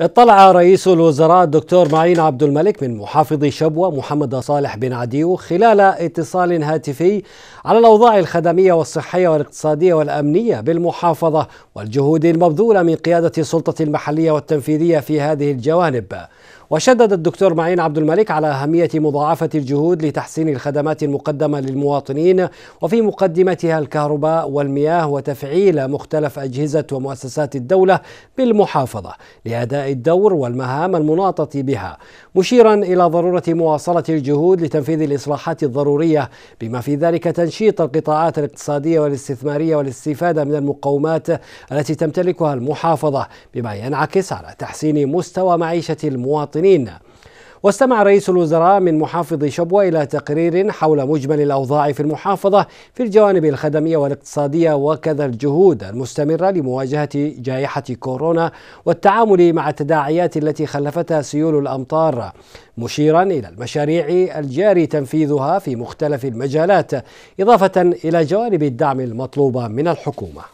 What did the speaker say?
اطلع رئيس الوزراء الدكتور معين عبد الملك من محافظ شبوة محمد صالح بن عديو خلال اتصال هاتفي على الأوضاع الخدمية والصحية والاقتصادية والأمنية بالمحافظة والجهود المبذولة من قيادة السلطة المحلية والتنفيذية في هذه الجوانب وشدد الدكتور معين عبد الملك على أهمية مضاعفة الجهود لتحسين الخدمات المقدمة للمواطنين وفي مقدمتها الكهرباء والمياه وتفعيل مختلف أجهزة ومؤسسات الدولة بالمحافظة لأداء الدور والمهام المناطة بها مشيرا إلى ضرورة مواصلة الجهود لتنفيذ الإصلاحات الضرورية بما في ذلك تنشيط القطاعات الاقتصادية والاستثمارية والاستفادة من المقومات التي تمتلكها المحافظة بما ينعكس على تحسين مستوى معيشة المواطنين المواطنين واستمع رئيس الوزراء من محافظ شبوة إلى تقرير حول مجمل الأوضاع في المحافظة في الجوانب الخدمية والاقتصادية وكذا الجهود المستمرة لمواجهة جائحة كورونا والتعامل مع التداعيات التي خلفتها سيول الأمطار مشيرا إلى المشاريع الجاري تنفيذها في مختلف المجالات إضافة إلى جوانب الدعم المطلوبة من الحكومة